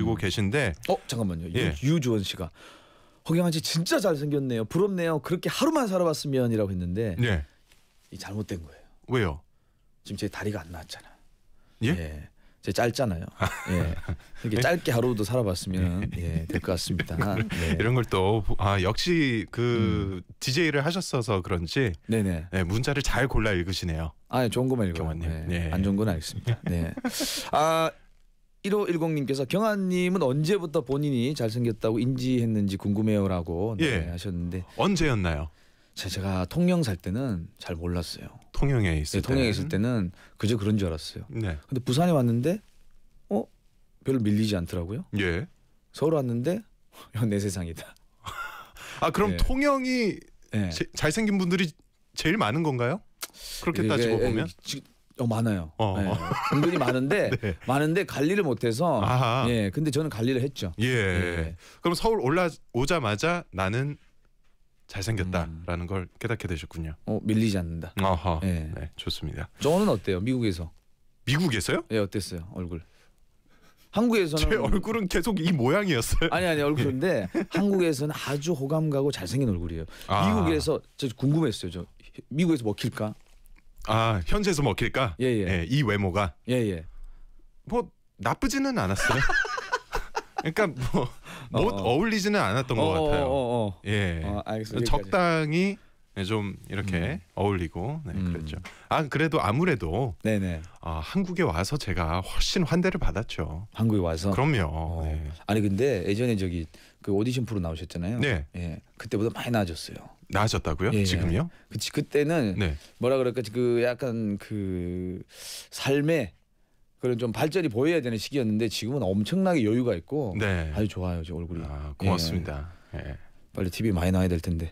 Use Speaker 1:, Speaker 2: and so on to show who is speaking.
Speaker 1: 주시고 음. 계신데 어 잠깐만요. 예. 유주원 씨가 허경환 씨 진짜 잘생겼네요. 부럽네요. 그렇게 하루만 살아봤으면이라고 했는데 예. 잘못된 거예요. 왜요? 지금 제 다리가 안 나왔잖아. 예? 예. 제 짧잖아요. 예. 이렇게 짧게 하루도 살아봤으면 예, 될 것 같습니다.
Speaker 2: 네. 이런 걸 또 아, 역시 그 음. DJ를 하셨어서 그런지 네네. 네, 문자를 잘 골라 읽으시네요.
Speaker 1: 아, 좋은 거만 읽어요. 네. 네. 안 좋은 건 알겠습니다. 네. 아, 1510님께서 경아님은 언제부터 본인이 잘생겼다고 인지했는지 궁금해요라고 네, 예. 하셨는데 언제였나요? 제가 통영 살 때는 잘 몰랐어요. 통영에 있을 네, 통영에 있을 때는 그저 그런 줄 알았어요. 네. 근데 부산에 왔는데 어 별로 밀리지 않더라고요. 예. 서울 왔는데 내 세상이다. 아 그럼 네.
Speaker 2: 통영이 네. 제, 잘생긴 분들이 제일 많은 건가요? 그렇게 따지고 보면
Speaker 1: 어 많아요. 어. 네. 은근히 많은데 네. 많은데 관리를 못해서 아하. 예 근데 저는 관리를 했죠. 예. 예. 그럼 서울 올라오자마자 나는
Speaker 2: 잘생겼다라는 음. 걸 깨닫게 되셨군요.
Speaker 1: 어 밀리지 않는다.
Speaker 2: 아하. 예. 네 좋습니다. 저는
Speaker 1: 어때요 미국에서? 미국에서요? 예 어땠어요 얼굴? 한국에서는 제 얼굴은 계속 이 모양이었어요. 아니 아니 얼굴인데 예. 한국에서는 아주 호감 가고 잘생긴 얼굴이에요. 아. 미국에서 저 궁금했어요. 저 미국에서 먹힐까? 아 현지에서
Speaker 2: 먹힐까? 뭐 예예. 예, 이 외모가. 예예. 예. 뭐 나쁘지는 않았어요.
Speaker 1: 그러니까 뭐 못 어. 울리지는 않았던 어, 것 어, 같아요. 어, 어, 어.
Speaker 2: 예. 알겠습니다. 적당히 네, 좀 이렇게 음. 어울리고 네, 음. 그랬죠. 아 그래도 아무래도
Speaker 1: 네네. 아, 한국에 와서 제가 훨씬 환대를 받았죠. 한국에 와서. 그럼요. 네. 아니 근데 예전에 저기 그 오디션 프로 나오셨잖아요. 네. 예. 그때보다 많이 나아졌어요.
Speaker 2: 나아졌다고요? 예, 지금요?
Speaker 1: 그치 그때는 네. 뭐라 그럴까 그 약간 그 삶의 그런 좀 발전이 보여야 되는 시기였는데 지금은 엄청나게 여유가 있고 네. 아주 좋아요 제 얼굴이. 아, 예. 고맙습니다. 예. 빨리 TV 많이 나와야 될 텐데.